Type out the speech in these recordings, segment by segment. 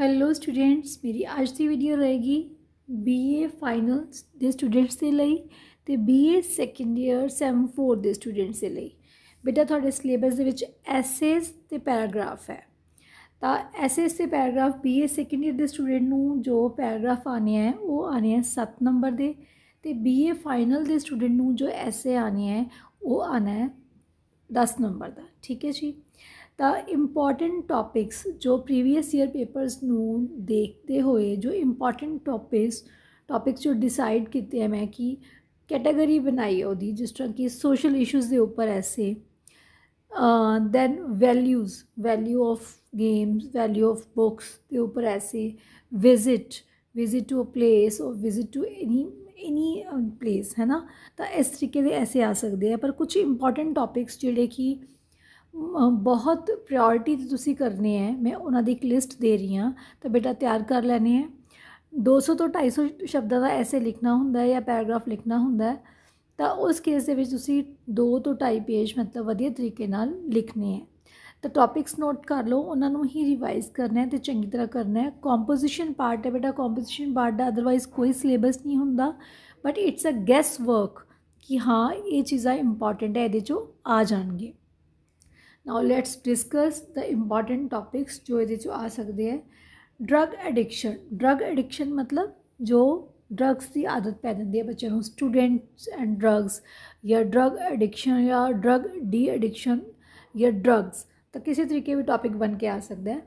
hello students ਮੇਰੀ ਅੱਜ ਦੀ ਵੀਡੀਓ ਰਹੇਗੀ ਬੀਏ ਫਾਈਨਲਸ ਦੇ ਸਟੂਡੈਂਟਸ ਦੇ ਲਈ ਤੇ ਬੀਏ ਸੈਕੰਡ ਇਅਰ ਸੈਮ 4 ਦੇ ਸਟੂਡੈਂਟਸ ਦੇ ਲਈ ਬੇਟਾ ਤੁਹਾਡੇ ਸਿਲੇਬਸ ਦੇ ਵਿੱਚ ਐਸੇਸ ਤੇ ਪੈਰਾਗ੍ਰਾਫ ਹੈ ਤਾਂ ਐਸੇਸ ਤੇ ਪੈਰਾਗ੍ਰਾਫ ਬੀਏ ਸੈਕੰਡ ਇਅਰ ਦੇ ਸਟੂਡੈਂਟ ਨੂੰ ਜੋ ਪੈਰਾਗ੍ਰਾਫ ਆਨੇ ਹੈ ਉਹ ਆਨੇ ਹੈ 7 ਨੰਬਰ ਦੇ ਤੇ ਬੀਏ ਫਾਈਨਲ ਦੇ ਸਟੂਡੈਂਟ ਨੂੰ ਜੋ ਐਸੇ ਆਨੇ ਹੈ ਉਹ ਆਨਾ ਹੈ 10 ਨੰਬਰ ਦਾ ਠੀਕ ਹੈ ਜੀ ਤਾਂ ਇੰਪੋਰਟੈਂਟ ਟੌਪਿਕਸ ਜੋ ਪ੍ਰੀਵੀਅਸ ਈਅਰ ਪੇਪਰਸ ਨੂੰ ਦੇਖਦੇ ਹੋਏ ਜੋ ਇੰਪੋਰਟੈਂਟ ਟੌਪਿਕਸ ਟੌਪਿਕਸ ਜੋ ਡਿਸਾਈਡ ਕੀਤੇ ਹੈ ਮੈਂ ਕਿ ਕੈਟਾਗਰੀ ਬਣਾਈ ਉਹਦੀ ਜਿਸ ਤਰ੍ਹਾਂ ਕਿ ਸੋਸ਼ਲ ਇਸ਼ੂਜ਼ ਦੇ ਉੱਪਰ essay then values value of games value of books ਦੇ ਉੱਪਰ essay visit visit to a place ਔਰ visit to any any place ਹੈ ਨਾ ਤਾਂ ਇਸ ਤਰੀਕੇ ਦੇ ਐਸੇ ਆ ਸਕਦੇ ਆ ਪਰ ਕੁਝ ਇੰਪੋਰਟੈਂਟ ਟੌਪਿਕਸ ਜਿਹੜੇ ਕਿ ਬਹੁਤ ਪ੍ਰਾਇੋਰਟੀ ਤੇ ਤੁਸੀਂ ਕਰਨੇ ਆ ਮੈਂ ਉਹਨਾਂ ਦੀ ਇੱਕ ਲਿਸਟ ਦੇ ਰਹੀ ਆ ਤਾਂ ਬੇਟਾ ਤਿਆਰ ਕਰ ਲੈਣੇ ਆ 200 ਤੋਂ 250 ਸ਼ਬਦਾਂ ਦਾ ਐਸੇ ਲਿਖਣਾ ਹੁੰਦਾ ਹੈ ਜਾਂ ਪੈਰਾਗ੍ਰਾਫ ਲਿਖਣਾ ਹੁੰਦਾ ਹੈ ਤਾਂ ਉਸ ਕੇਸ ਦੇ ਵਿੱਚ ਤੁਸੀਂ 2 ਤੋਂ 2.5 ਪੇਜ ਮਤਲਬ ਵਧੀਆ ਤਰੀਕੇ ਨਾਲ ਲਿਖਨੇ ਆ ਤਾਂ ਟੌਪਿਕਸ ਨੋਟ ਕਰ ਲਓ ਉਹਨਾਂ ਨੂੰ ਹੀ ਰਿਵਾਈਜ਼ ਕਰਨਾ ਹੈ ਤੇ ਚੰਗੀ ਤਰ੍ਹਾਂ ਕਰਨਾ ਹੈ ਕੰਪੋਜੀਸ਼ਨ ਪਾਰਟ ਹੈ ਬੇਟਾ ਕੰਪੋਜੀਸ਼ਨ ਪਾਰਟ ਦਾ ਅਦਰਵਾਈਜ਼ ਕੋਈ ਸਿਲੇਬਸ ਨਹੀਂ ਹੁੰਦਾ but it's a guess work ਕਿ ਹਾਂ ਇਹ ਚੀਜ਼ਾਂ ਇੰਪੋਰਟੈਂਟ ਹੈ ਇਹਦੇ ਚੋਂ ਆ ਜਾਣਗੇ now let's discuss the important topics ਜੋ ਇਹਦੇ ਚੋਂ ਆ ਸਕਦੇ ਹੈ ਡਰਗ ਐਡਿਕਸ਼ਨ ਡਰਗ ਐਡਿਕਸ਼ਨ ਮਤਲਬ ਜੋ ਡਰੱਗਸ ਦੀ ਆਦਤ ਪੈ ਜਾਂਦੀ ਹੈ ਬੱਚਿਆਂ ਨੂੰ ਸਟੂਡੈਂਟਸ ਐਂਡ ਡਰੱਗਸ ਜਾਂ ਡਰੱਗ ਐਡਿਕਸ਼ਨ ਜਾਂ ਡਰੱਗ ਡੀ ਐਡਿਕਸ਼ਨ ਜਾਂ ਡਰੱਗਸ ਤਾਂ ਕਿਸੇ ਤਰੀਕੇ ਵੀ ਟੌਪਿਕ ਬਣ ਕੇ ਆ ਸਕਦਾ ਹੈ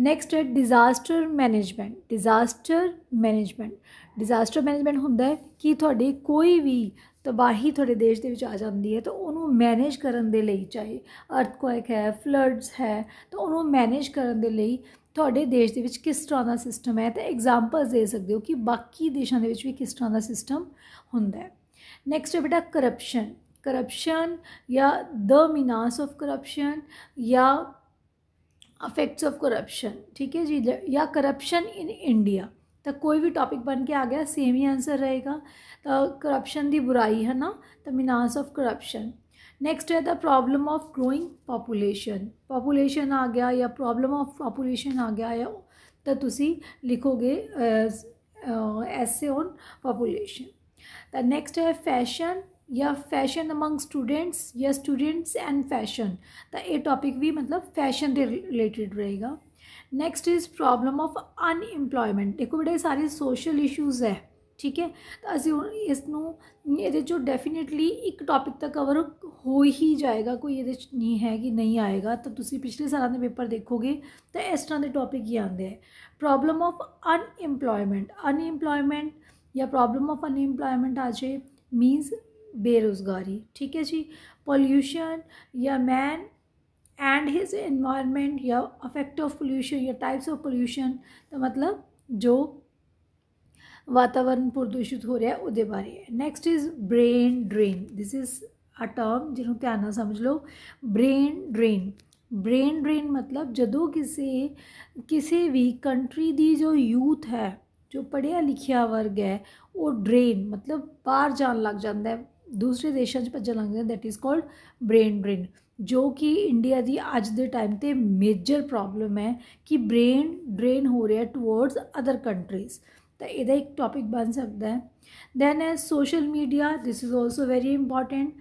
ਨੈਕਸਟ ਹੈ disaster management disaster management disaster management ਹੁੰਦਾ ਹੈ ਕਿ ਤੁਹਾਡੀ ਕੋਈ ਵੀ ਤਬਾਹੀ ਤੁਹਾਡੇ ਦੇਸ਼ ਦੇ ਵਿੱਚ ਆ ਜਾਂਦੀ ਹੈ ਤਾਂ ਉਹਨੂੰ ਮੈਨੇਜ ਕਰਨ ਦੇ ਲਈ ਚਾਹੀਏ ਅਰਥਕੁਇਕ ਹੈ ਫਲੱਡਸ ਹੈ ਤਾਂ ਉਹਨੂੰ ਮੈਨੇਜ ਕਰਨ ਦੇ ਲਈ ਤੁਹਾਡੇ ਦੇਸ਼ ਦੇ ਵਿੱਚ ਕਿਸ ਤਰ੍ਹਾਂ ਦਾ ਸਿਸਟਮ ਹੈ ਤਾਂ ਐਗਜ਼ਾਮਪਲਸ ਦੇ ਸਕਦੇ ਹੋ ਕਿ ਬਾਕੀ ਦੇਸ਼ਾਂ ਦੇ ਵਿੱਚ ਵੀ ਕਿਸ ਤਰ੍ਹਾਂ ਦਾ ਸਿਸਟਮ ਹੁੰਦਾ ਹੈ ਨੈਕਸਟ ਹੈ ਬੇਟਾ ਕਰਪਸ਼ਨ करप्शन या द मिनास ऑफ करप्शन या अफेक्ट्स ऑफ करप्शन ठीक है जी या करप्शन इन इंडिया तो कोई भी टॉपिक बन के आ गया सेम ही आंसर रहेगा तो करप्शन की बुराई है ना तो मिनास ऑफ करप्शन नेक्स्ट है the problem of growing population population आ गया या प्रॉब्लम ऑफ पॉपुलेशन आ गया या तो तुम लिखोगे essay on population the next है फैशन ਜਾਂ ਫੈਸ਼ਨ ਅਮੰਗ ਸਟੂਡੈਂਟਸ ਜਾਂ ਸਟੂਡੈਂਟਸ ਐਂਡ ਫੈਸ਼ਨ ਤਾਂ ਇਹ ਟੌਪਿਕ ਵੀ ਮਤਲਬ ਫੈਸ਼ਨ ਦੇ ਰਿਲੇਟਡ ਰਹੇਗਾ next is problem of unemployment ਦੇਖੋ ਬੜੇ ਸਾਰੇ ਸੋਸ਼ਲ ਇਸ਼ੂਜ਼ ਹੈ ਠੀਕ ਹੈ ਤਾਂ ਅਸੀਂ ਇਸ ਨੂੰ ਇਹਦੇ ਚੋਂ ਡੈਫੀਨਿਟਲੀ ਇੱਕ ਟੌਪਿਕ ਤਾਂ ਕਵਰ ਹੋ ਹੀ ਜਾਏਗਾ ਕੋਈ ਇਹਦੇ ਚ ਨਹੀਂ ਹੈ ਕਿ ਨਹੀਂ ਆਏਗਾ ਤਾਂ ਤੁਸੀਂ ਪਿਛਲੇ ਸਾਲਾਂ ਦੇ ਪੇਪਰ ਦੇਖੋਗੇ ਤਾਂ ਇਸ ਤਰ੍ਹਾਂ ਦੇ ਟੌਪਿਕ ਹੀ ਆਉਂਦੇ ਹੈ ਪ੍ਰੋਬਲਮ ਆਫ ਅਨਇੰਪਲੋਇਮੈਂਟ ਅਨਇੰਪਲੋਇਮੈਂਟ ਜਾਂ ਪ੍ਰੋਬਲਮ ਆਫ ਅਨਇੰਪਲੋਇਮੈਂਟ ਆ ਜੇ ਮੀਨਸ बेरोज़गारी ठीक है जी पोल्यूशन या मैन एंड हिज एनवायरनमेंट या अफेक्ट ऑफ पोल्यूशन या टाइप्स ऑफ पोल्यूशन तो मतलब जो वातावरण प्रदूषित हो रहा है उदे बारे है next is brain drain this is a term जिन्हों ध्यान समझ लो ब्रेन ड्रेन ब्रेन ड्रेन मतलब जदों किसी किसी भी कंट्री की जो यूथ है जो पढ़िया लिखिया वर्ग है वो ड्रेन मतलब बाहर जान लग जाता है दूसरे देशों पर चलाएंगे that is called brain drain जो कि इंडिया की अज के टाइम पर मेजर प्रॉब्लम है कि ब्रेन ड्रेन हो रहा है टूवर्ड्स अदर कंट्रीज तो यदा एक टॉपिक बन सकता है दैन है social media this is also very important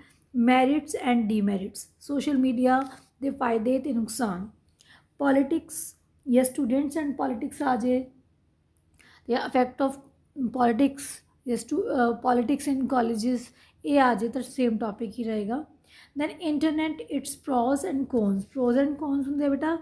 merits and demerits social media के फायदे तो नुकसान पॉलिटिक्स या स्टूडेंट्स एंड पॉलिटिक्स आ जाए या अफेक्ट ऑफ पॉलिटिक्स या स्टू पॉलिटिक्स इन कॉलेज ये आ जाए सेम टॉपिक ही रहेगा then internet it's pros and cons pros and cons होंगे बेटा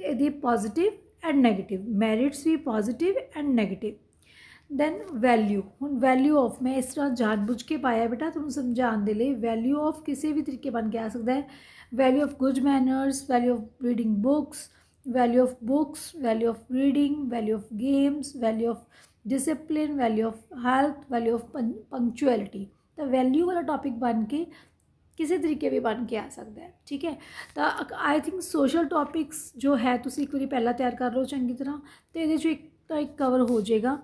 यदि पॉजिटिव एंड नैगेटिव मैरिट्स भी positive and negative then value हूँ वैल्यू ऑफ मैं इस तरह जानबूझ के पाया बेटा तुम समझाने दे वैल्यू ऑफ किसी भी तरीके बन के आ सकता है value of good manners value of reading books value of books value of reading value of games value of discipline value of health value of punctuality ਤਾਂ ਵੈਲਿਊ ਵਾਲਾ ਟੌਪਿਕ ਬਣ ਕੇ ਕਿਸੇ ਤਰੀਕੇ ਵੀ ਬਣ ਕੇ ਆ ਸਕਦਾ ਹੈ ਠੀਕ ਹੈ ਤਾਂ ਆਈ ਥਿੰਕ ਸੋਸ਼ਲ ਟੌਪਿਕਸ ਜੋ ਹੈ ਤੁਸੀਂ ਇੱਕ ਵਾਰੀ ਪਹਿਲਾਂ ਤਿਆਰ ਕਰ ਲਓ ਚੰਗੀ ਤਰ੍ਹਾਂ ਤੇ ਇਹਦੇ 'ਚ ਇੱਕ ਤਾਂ ਇੱਕ ਕਵਰ ਹੋ ਜਾਏਗਾ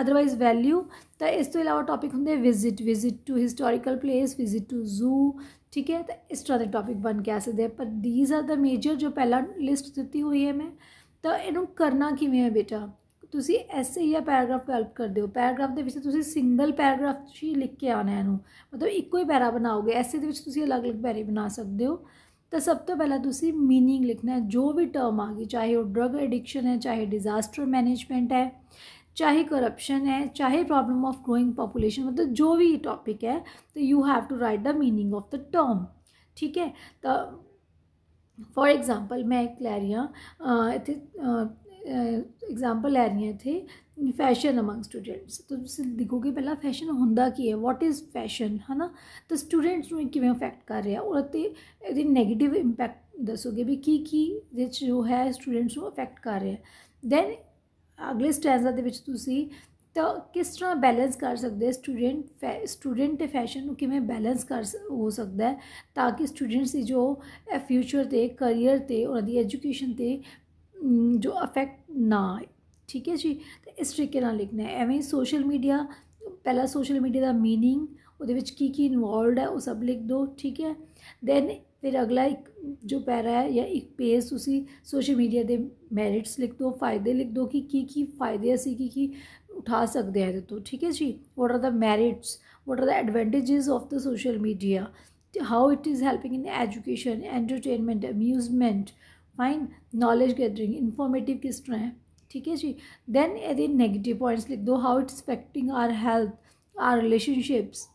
ਅਦਰਵਾਈਜ਼ ਵੈਲਿਊ ਤਾਂ ਇਸ ਤੋਂ ਇਲਾਵਾ ਟੌਪਿਕ ਹੁੰਦੇ visit visit to historical place visit to zoo ਠੀਕ ਹੈ ਤਾਂ ਇਸ ਤਰ੍ਹਾਂ ਦੇ ਟੌਪਿਕ ਬਣ ਕੇ ਆ ਸਕਦੇ ਪਰ ਥੀਸ ਆਰ ਦਾ ਮੇਜਰ ਜੋ ਪਹਿਲਾਂ ਲਿਸਟ ਦਿੱਤੀ ਹੋਈ ਹੈ ਮੈਂ ਤਾਂ ਇਹਨੂੰ ਕਰਨਾ ਕਿਵੇਂ ਹੈ ਬੇਟਾ ਤੁਸੀਂ ਐਸੇ ਜਾਂ ਪੈਰਾਗ੍ਰਾਫ ਡਿਵੈਲਪ ਕਰਦੇ ਹੋ ਪੈਰਾਗ੍ਰਾਫ ਦੇ ਵਿੱਚ ਤੁਸੀਂ ਸਿੰਗਲ ਪੈਰਾਗ੍ਰਾਫ ਹੀ ਲਿਖ ਕੇ ਆਉਣਾ ਇਹਨੂੰ ਮਤਲਬ ਇੱਕੋ ਹੀ ਪੈਰਾ ਬਣਾਓਗੇ ਐਸੇ ਦੇ ਵਿੱਚ ਤੁਸੀਂ ਅਲੱਗ-ਅਲੱਗ ਪੈਰੇ ਬਣਾ ਸਕਦੇ ਹੋ ਤਾਂ ਸਭ ਤੋਂ ਪਹਿਲਾਂ ਤੁਸੀਂ मीनिंग ਲਿਖਣਾ ਹੈ ਜੋ ਵੀ ਟਰਮ ਆ ਗਈ ਚਾਹੇ ਉਹ ਡਰਗ ਐਡਿਕਸ਼ਨ ਹੈ ਚਾਹੇ ਡਿਜ਼ਾਸਟਰ ਮੈਨੇਜਮੈਂਟ ਹੈ ਚਾਹੇ ਕਰਪਸ਼ਨ ਹੈ ਚਾਹੇ ਪ੍ਰੋਬਲਮ ਆਫ ਗਰੋਇੰਗ ਪੋਪੂਲੇਸ਼ਨ ਮਤਲਬ ਜੋ ਵੀ ਟਾਪਿਕ ਹੈ ਤਾਂ you have to write the meaning of the term ਠੀਕ ਹੈ ਤਾਂ ਫੋਰ ਐਗਜ਼ਾਮਪਲ ਮੈਂ ਇੱਕ ਲੈ ਰਹੀ ਹਾਂ ਇੱਥੇ ਐਗਜ਼ਾਮਪਲ ਲੈ ਰਹੀ ਹਾਂ ਇੱਥੇ ਫੈਸ਼ਨ ਅਮੰਗ ਸਟੂਡੈਂਟਸ ਤੁਸੀਂ ਦੇਖੋਗੇ ਪਹਿਲਾਂ ਫੈਸ਼ਨ ਹੁੰਦਾ ਕੀ ਹੈ ਵਾਟ ਇਜ਼ ਫੈਸ਼ਨ ਹਨਾ ਤਾਂ ਸਟੂਡੈਂਟਸ ਨੂੰ ਕਿਵੇਂ ਅਫੈਕਟ ਕਰ ਰਿਹਾ ਔਰ ਤੇ ਇਹਦੀ 네ਗੇਟਿਵ ਇੰਪੈਕਟ ਦੱਸੋਗੇ ਵੀ ਕੀ ਕੀ ਵਿੱਚ ਜੋ ਹੈ ਸਟੂਡੈਂਟਸ ਨੂੰ ਅਫੈਕਟ ਕਰ ਰਿਹਾ ਦੈਨ ਅਗਲੇ ਸਟੈਂਜ਼ਾ ਦੇ ਵਿੱਚ ਤੁਸੀਂ ਤਾਂ ਕਿਸ ਤਰ੍ਹਾਂ ਬੈਲੈਂਸ ਕਰ ਸਕਦੇ ਸਟੂਡੈਂਟ ਸਟੂਡੈਂਟ ਤੇ ਫੈਸ਼ਨ ਨੂੰ ਕਿਵੇਂ ਬੈਲੈਂਸ ਕਰ ਹੋ ਸਕਦਾ ਹੈ ਤਾਂ ਕਿ ਸਟੂਡੈਂਟਸ ਦੀ ਜੋ ਫਿਊਚਰ ਤੇ ਕੈਰੀਅਰ ਤੇ ਉਹਨਾਂ ਦੀ ਐਜੂਕੇਸ਼ਨ ਤੇ ਜੋ ਅਫੈਕਟ ਨਾ ਆਏ ਠੀਕ ਹੈ ਜੀ ਤੇ ਇਸ ਤਰੀਕੇ ਨਾਲ ਲਿਖਣਾ ਹੈ ਐਵੇਂ ਸੋਸ਼ਲ ਮੀਡੀਆ ਪਹਿਲਾ ਸੋਸ਼ਲ ਮੀਡੀਆ ਦਾ मीनिंग ਉਹਦੇ ਵਿੱਚ ਕੀ ਕੀ ਇਨਵੋਲਡ ਹੈ ਉਹ ਸਭ ਲਿਖ ਦੋ ਠੀਕ ਹੈ ਦੈਨ ਫਿਰ ਅਗਲਾ ਇੱਕ ਜੋ ਪੈਰਾ ਹੈ ਜਾਂ ਇੱਕ ਪੇਜ ਤੁਸੀਂ ਸੋਸ਼ਲ ਮੀਡੀਆ ਦੇ ਮੈਰਿਟਸ ਲਿਖ ਦੋ ਫਾਇਦੇ ਲਿਖ ਦੋ ਕਿ ਕੀ ਕੀ ਫਾਇਦੇ ਅਸੀਂ ਕੀ ਕੀ ਉਠਾ ਸਕਦੇ ਹਾਂ ਇਹਦੇ ਤੋਂ ਠੀਕ ਹੈ ਜੀ what are the merits what are the advantages of the social media how it is helping in education entertainment amusement fine knowledge gathering informative किस तरह है ठीक है जी देन यदि नेगेटिव पॉइंट्स लिख दो how it's affecting our health our relationships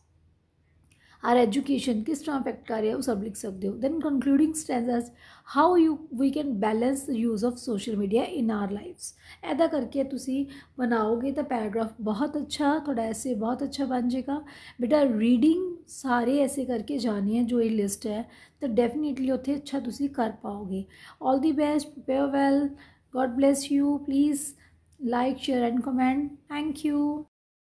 our education किस तरह अफेक्ट कर रहा है वो सब लिख सकते हो then concluding sentences how you we can balance use of social media in our lifes ऐदा करके तुम बनाओगे तो पैराग्राफ बहुत अच्छा थोड़ा ऐसे बहुत अच्छा बन जाएगा बेटा रीडिंग ਸਾਰੇ ਐਸੇ ਕਰਕੇ ਜਾਣੇ ਆ ਜੋ ਇਹ ਲਿਸਟ ਹੈ ਤਾਂ ਡੈਫੀਨਿਟਲੀ ਉੱਥੇ ਅੱਛਾ ਤੁਸੀਂ ਕਰ ਪਾਓਗੇ all the best prepare well God bless you please like share and comment thank you